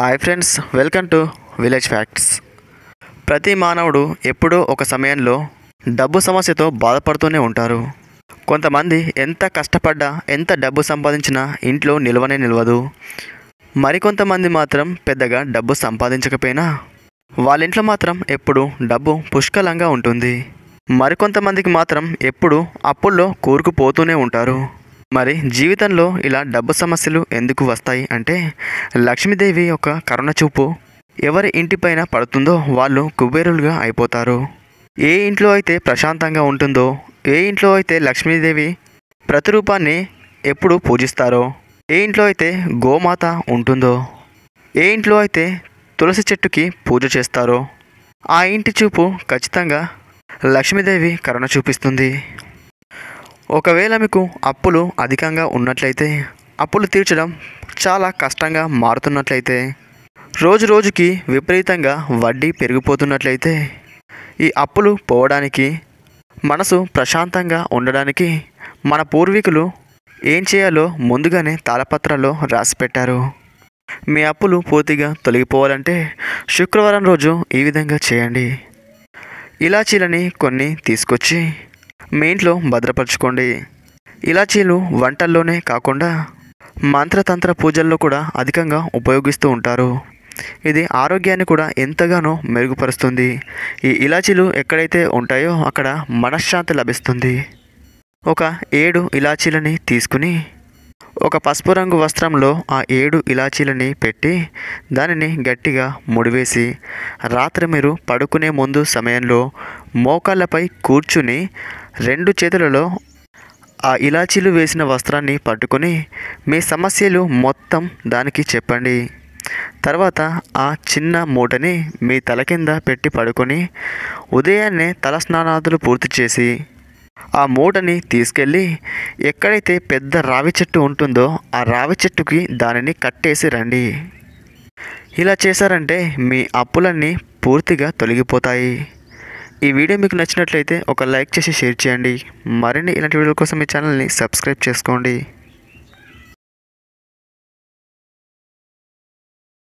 hi friends welcome to village facts ప్రతి మానవుడు ఎప్పుడూ ఒక సమయంలో డబ్బు సమస్యతో బాధపడుతూనే ఉంటారు కొంతమంది ఎంత కష్టపడ్డా ఎంత డబ్బు సంపాదించినా ఇంట్లో నిల్వనే నిల్వదు మరికొంతమంది మాత్రం పెద్దగా డబ్బు సంపాదించకపోయినా వాళ్ళ ఇంట్లో మాత్రం ఎప్పుడు డబ్బు పుష్కలంగా ఉంటుంది మరికొంతమందికి మాత్రం ఎప్పుడు అప్పుల్లో కూరుకుపోతూనే ఉంటారు మరి జీవితంలో ఇలా డబ్బు సమస్యలు ఎందుకు వస్తాయి అంటే లక్ష్మీదేవి యొక్క కరుణ చూపు ఎవరి ఇంటిపైన పడుతుందో వాళ్ళు కుబేరులుగా అయిపోతారు ఏ ఇంట్లో అయితే ప్రశాంతంగా ఉంటుందో ఏ ఇంట్లో అయితే లక్ష్మీదేవి ప్రతిరూపాన్ని ఎప్పుడు పూజిస్తారో ఏ ఇంట్లో అయితే గోమాత ఉంటుందో ఏ ఇంట్లో అయితే తులసి చెట్టుకి పూజ చేస్తారో ఆ ఇంటి చూపు ఖచ్చితంగా లక్ష్మీదేవి కరుణ చూపిస్తుంది ఒకవేళ మీకు అప్పులు అధికంగా ఉన్నట్లయితే అప్పులు తీర్చడం చాలా కష్టంగా మారుతున్నట్లయితే రోజు రోజుకి విపరీతంగా వడ్డీ పెరిగిపోతున్నట్లయితే ఈ అప్పులు పోవడానికి మనసు ప్రశాంతంగా ఉండడానికి మన పూర్వీకులు ఏం చేయాలో ముందుగానే తాళపత్రాల్లో రాసిపెట్టారు మీ అప్పులు పూర్తిగా తొలగిపోవాలంటే శుక్రవారం రోజు ఈ విధంగా చేయండి ఇలాచీలని కొన్ని తీసుకొచ్చి మీ ఇంట్లో భద్రపరచుకోండి ఇలాచీలు వంటల్లోనే కాకుండా మంత్రతంత్ర పూజల్లో కూడా అధికంగా ఉపయోగిస్తూ ఉంటారు ఇది ఆరోగ్యాన్ని కూడా ఎంతగానో మెరుగుపరుస్తుంది ఈ ఇలాచీలు ఎక్కడైతే ఉంటాయో అక్కడ మనశ్శాంతి లభిస్తుంది ఒక ఏడు ఇలాచీలని తీసుకుని ఒక పసుపు రంగు వస్త్రంలో ఆ ఏడు ఇలాచీలని పెట్టి దానిని గట్టిగా ముడివేసి రాత్రి మీరు పడుకునే ముందు సమయంలో మోకాళ్ళపై కూర్చుని రెండు చేతులలో ఆ ఇలాచీలు వేసిన వస్త్రాన్ని పట్టుకొని మీ సమస్యలు మొత్తం దానికి చెప్పండి తర్వాత ఆ చిన్న మూటని మీ తల కింద పెట్టి పడుకొని ఉదయాన్నే తల స్నానాదులు పూర్తి చేసి ఆ మూటని తీసుకెళ్ళి ఎక్కడైతే పెద్ద రావి చెట్టు ఉంటుందో ఆ రావి చెట్టుకి దానిని కట్టేసి రండి ఇలా చేశారంటే మీ అప్పులన్నీ పూర్తిగా తొలగిపోతాయి ఈ వీడియో మీకు నచ్చినట్లయితే ఒక లైక్ చేసి షేర్ చేయండి మరిన్ని ఇలాంటి వీడియోల కోసం మీ ఛానల్ని సబ్స్క్రైబ్ చేసుకోండి